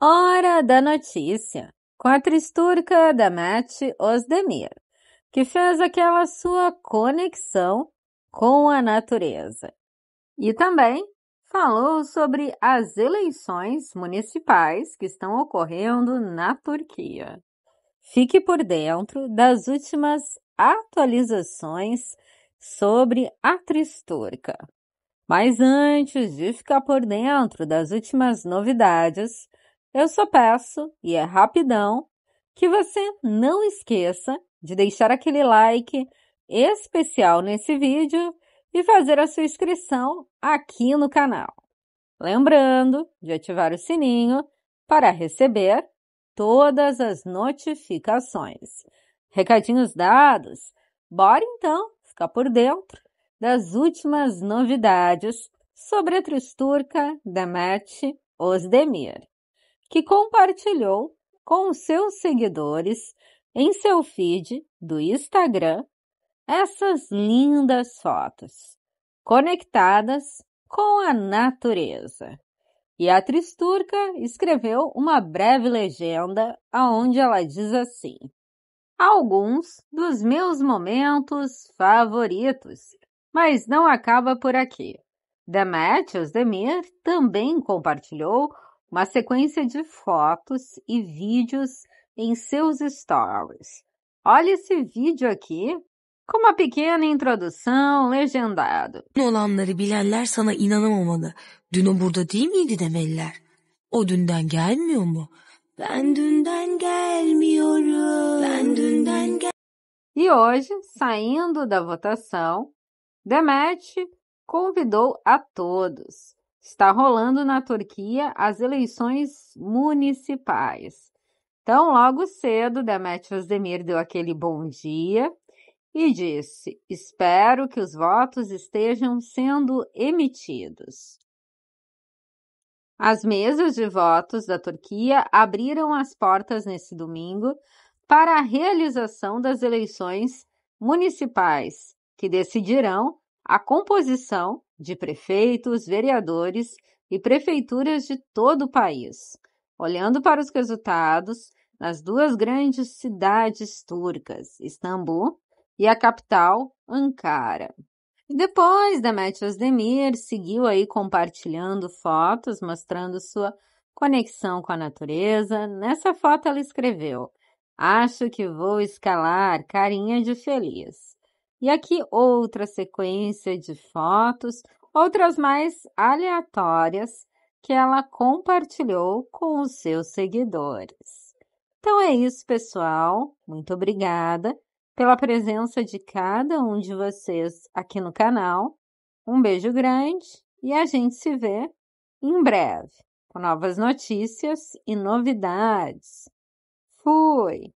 Hora da notícia, com a tristurca da Mate Osdemir, que fez aquela sua conexão com a natureza. E também falou sobre as eleições municipais que estão ocorrendo na Turquia. Fique por dentro das últimas atualizações sobre a Tristurca. Mas antes de ficar por dentro das últimas novidades, eu só peço, e é rapidão, que você não esqueça de deixar aquele like especial nesse vídeo e fazer a sua inscrição aqui no canal. Lembrando de ativar o sininho para receber todas as notificações. Recadinhos dados, bora então ficar por dentro das últimas novidades sobre a Trusturca Demet Özdemir que compartilhou com seus seguidores em seu feed do Instagram essas lindas fotos conectadas com a natureza. E a Tristurca escreveu uma breve legenda aonde ela diz assim: Alguns dos meus momentos favoritos, mas não acaba por aqui. The Matthews Demir também compartilhou uma sequência de fotos e vídeos em seus stories. Olha esse vídeo aqui com uma pequena introdução legendado. olanları bilenler sana inanamamalı. Dün o burada değil miydi demeliler. O dünden gelmiyor mu? Ben dünden gelmiyorum. Ben dünden gel E hoje, saindo da votação, Demet convidou a todos Está rolando na Turquia as eleições municipais. Então, logo cedo, Demetrio Demir deu aquele bom dia e disse: Espero que os votos estejam sendo emitidos. As mesas de votos da Turquia abriram as portas nesse domingo para a realização das eleições municipais, que decidirão a composição de prefeitos, vereadores e prefeituras de todo o país. Olhando para os resultados, nas duas grandes cidades turcas, Istambul e a capital, Ankara. E depois, Demet Demir seguiu aí compartilhando fotos, mostrando sua conexão com a natureza. Nessa foto ela escreveu: Acho que vou escalar carinha de feliz. E aqui outra sequência de fotos, outras mais aleatórias, que ela compartilhou com os seus seguidores. Então é isso, pessoal. Muito obrigada pela presença de cada um de vocês aqui no canal. Um beijo grande e a gente se vê em breve com novas notícias e novidades. Fui!